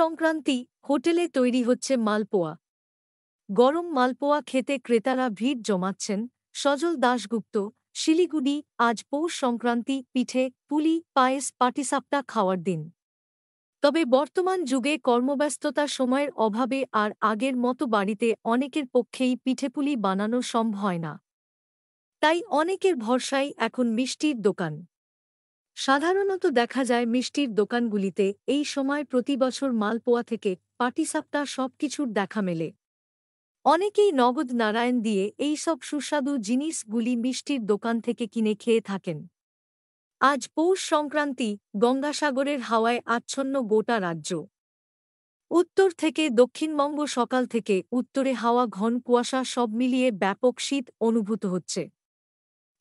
সংক্রান্তি হোটেলে তৈরি হচ্ছে মালপোয়া গরম মালপোয়া খেতে ক্রেতারা ভিড় জমাচ্ছেন সজল দাশগুপ্ত শিলিগুড়ি আজ পৌষ সংক্রান্তি পিঠে পুলি পায়েস পাটিসাপটা খাওয়ার দিন তবে বর্তমান যুগে কর্মব্যস্ততা সময়ের অভাবে আর আগের মতো বাড়িতে অনেকের পক্ষেই পিঠেপুলি বানানো সম্ভব হয় না তাই অনেকের ভরসাই এখন মিষ্টির দোকান সাধারণত দেখা যায় মিষ্টির দোকানগুলিতে এই সময় প্রতি বছর মালপোয়া থেকে পাটিসাপটা সব কিছুর দেখা মেলে অনেকেই নগদ নারায়ণ দিয়ে এই সব সুস্বাদু জিনিসগুলি মিষ্টির দোকান থেকে কিনে খেয়ে থাকেন আজ পৌষ সংক্রান্তি গঙ্গাসাগরের হাওয়ায় আচ্ছন্ন গোটা রাজ্য উত্তর থেকে দক্ষিণবঙ্গ সকাল থেকে উত্তরে হাওয়া ঘন কুয়াশা সব মিলিয়ে ব্যাপক শীত অনুভূত হচ্ছে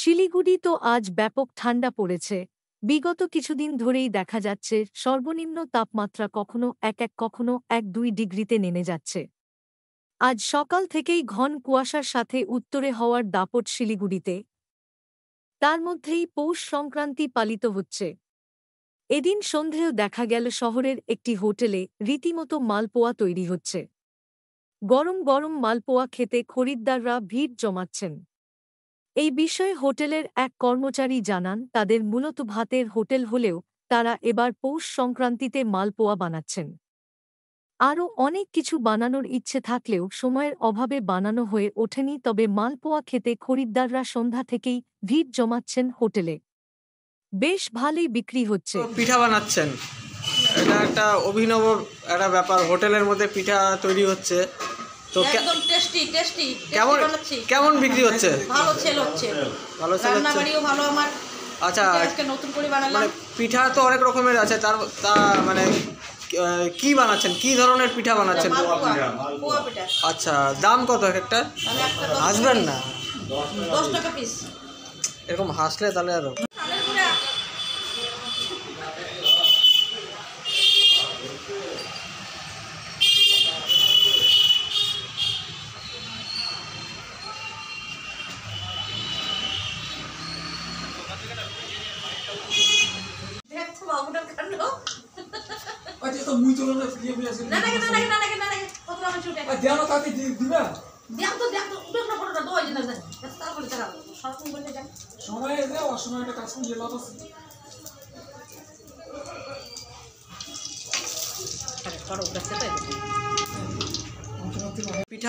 শিলিগুড়ি তো আজ ব্যাপক ঠান্ডা পড়েছে বিগত কিছুদিন ধরেই দেখা যাচ্ছে সর্বনিম্ন তাপমাত্রা কখনো এক এক কখনো এক দুই ডিগ্রিতে নেমে যাচ্ছে আজ সকাল থেকেই ঘন কুয়াশার সাথে উত্তরে হওয়ার দাপট শিলিগুড়িতে তার মধ্যেই পৌষ সংক্রান্তি পালিত হচ্ছে এদিন সন্ধেও দেখা গেল শহরের একটি হোটেলে রীতিমতো মালপোয়া তৈরি হচ্ছে গরম গরম মালপোয়া খেতে খরিদ্দাররা ভিড় জমাচ্ছেন এই বিষয়ে হোটেলের এক কর্মচারী জানান তাদের মূলত ভাতের হোটেল হলেও তারা এবার পৌষ সংক্রান্তিতে মালপোয়া বানাচ্ছেন আরও অনেক কিছু বানানোর ইচ্ছে থাকলেও সময়ের অভাবে বানানো হয়ে ওঠেনি তবে মালপোয়া খেতে খরিদ্দাররা সন্ধ্যা থেকেই ভিড় জমাচ্ছেন হোটেলে বেশ ভালোই বিক্রি হচ্ছে পিঠা বানাচ্ছেন এটা একটা অভিনব একটা ব্যাপার হোটেলের মধ্যে পিঠা তৈরি হচ্ছে তো টেস্টি টেস্টি কেমন কেমন বিক্রি হচ্ছে ভালো আচ্ছা নতুন করে মানে পিঠা তো অনেক রকমের আছে তার তা মানে কি বানাচ্ছেন কি ধরনের পিঠা বানাচ্ছেন আচ্ছা দাম কত একটা হাসবেন না এরকম হাসলে তাহলে আর পিঠা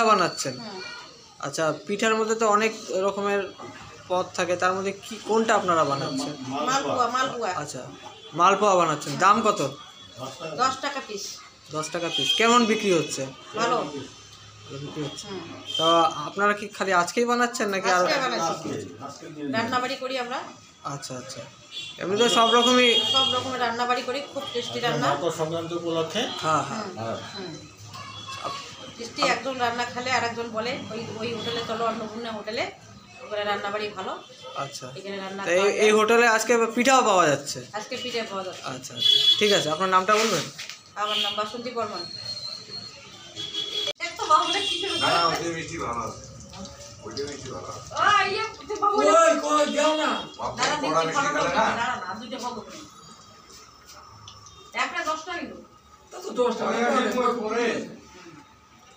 বানাচ্ছেন হ্যাঁ। আচ্ছা পিঠার মধ্যে তো অনেক রকমের পদ থাকে তার মধ্যে কি কোনটা আপনারা বানাচ্ছেন মালপোয়া মালপোয়া আচ্ছা মালপোয়া বানাচ্ছেন দাম কত দশ টাকা পিস দশ টাকা পিস কেমন বিক্রি হচ্ছে ভালো তো আপনারা কি খালি আজকেই বানাচ্ছেন নাকি আর রান্নাবাড়ি করি আমরা আচ্ছা আচ্ছা এমনি তো সব রকমই সব রকমের রান্নাবাড়ি করি খুব টেস্টি আচ্ছা, রান্না মকর সংক্রান্তি উপলক্ষে হ্যাঁ হ্যাঁ, হ্যাঁ। টেস্টি একজন রান্না খালে আর একজন বলে ওই ওই হোটেলে চলো অন্নপূর্ণা হোটেলে ওখানে রান্না বাড়ি ভালো আচ্ছা এখানে এই হোটেলে আজকে পিঠাও পাওয়া যাচ্ছে আজকে পিঠা পাওয়া যাচ্ছে আচ্ছা আচ্ছা ঠিক আছে আপনার নামটা বলবেন আমার নাম বাসন্তী বর্মন একটা দশটা নিল তা তো দশটা